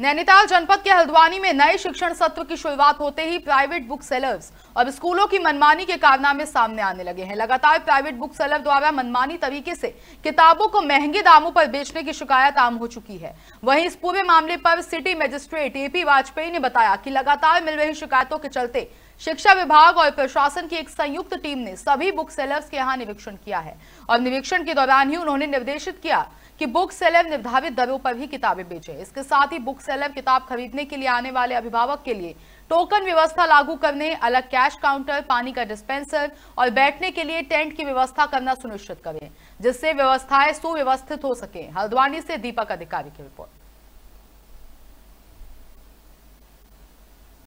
नैनीताल जनपद के हल्द्वानी में नए शिक्षण सत्र की शुरुआत होते ही प्राइवेट बुक सेलर्स और स्कूलों की मनमानी के कारनामे सामने आने लगे हैं लगातार प्राइवेट बुक सेलर द्वारा मनमानी तरीके से किताबों को महंगे दामों पर बेचने की शिकायत आम हो चुकी है वहीं इस पूरे मामले पर सिटी मजिस्ट्रेट एपी वाजपेयी ने बताया कि लगातार मिल रही शिकायतों के चलते शिक्षा विभाग और प्रशासन की एक संयुक्त टीम ने सभी बुक सेलर्स के यहाँ निरीक्षण किया है और निरीक्षण के दौरान ही उन्होंने निर्देशित किया कि बुक सेलर निर्धारित दरों पर ही किताबें बेचे इसके साथ ही बुक सेलर किताब खरीदने के लिए आने वाले अभिभावक के लिए टोकन व्यवस्था लागू करने अलग कैश काउंटर पानी का डिस्पेंसर और बैठने के लिए टेंट की व्यवस्था करना सुनिश्चित करें जिससे व्यवस्थाएं सुव्यवस्थित हो सके हल्द्वानी से दीपक अधिकारी की रिपोर्ट